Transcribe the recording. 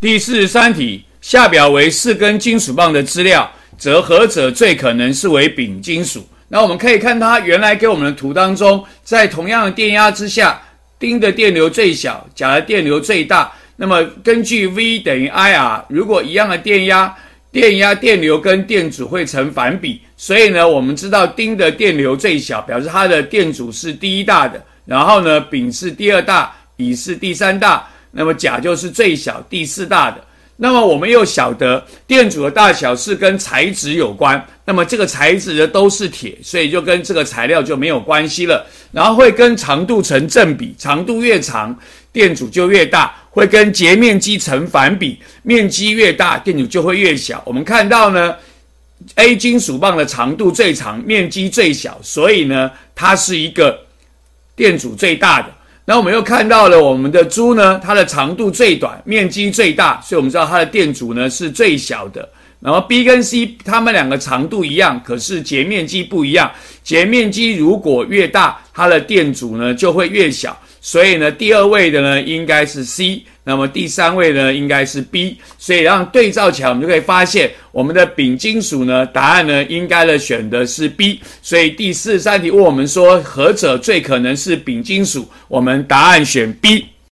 第四十三题，下表为四根金属棒的资料，则何者最可能是为丙金属？那我们可以看它原来给我们的图当中，在同样的电压之下，丁的电流最小，甲的电流最大。那么根据 V 等于 IR，如果一样的电压，电压电流跟电阻会成反比。所以呢，我们知道丁的电流最小，表示它的电阻是第一大的，然后呢，丙是第二大，乙是第三大。那么甲就是最小第四大的。那么我们又晓得电阻的大小是跟材质有关。那么这个材质呢都是铁，所以就跟这个材料就没有关系了。然后会跟长度成正比，长度越长，电阻就越大；会跟截面积成反比，面积越大，电阻就会越小。我们看到呢，A 金属棒的长度最长，面积最小，所以呢，它是一个电阻最大的。那我们又看到了我们的猪呢，它的长度最短，面积最大，所以我们知道它的电阻呢是最小的。然后 B 跟 C，它们两个长度一样，可是截面积不一样，截面积如果越大，它的电阻呢就会越小。所以呢，第二位的呢应该是 C，那么第三位呢应该是 B，所以让对照起来，我们就可以发现我们的丙金属呢，答案呢应该呢选的是 B。所以第四十三题问我们说，何者最可能是丙金属？我们答案选 B。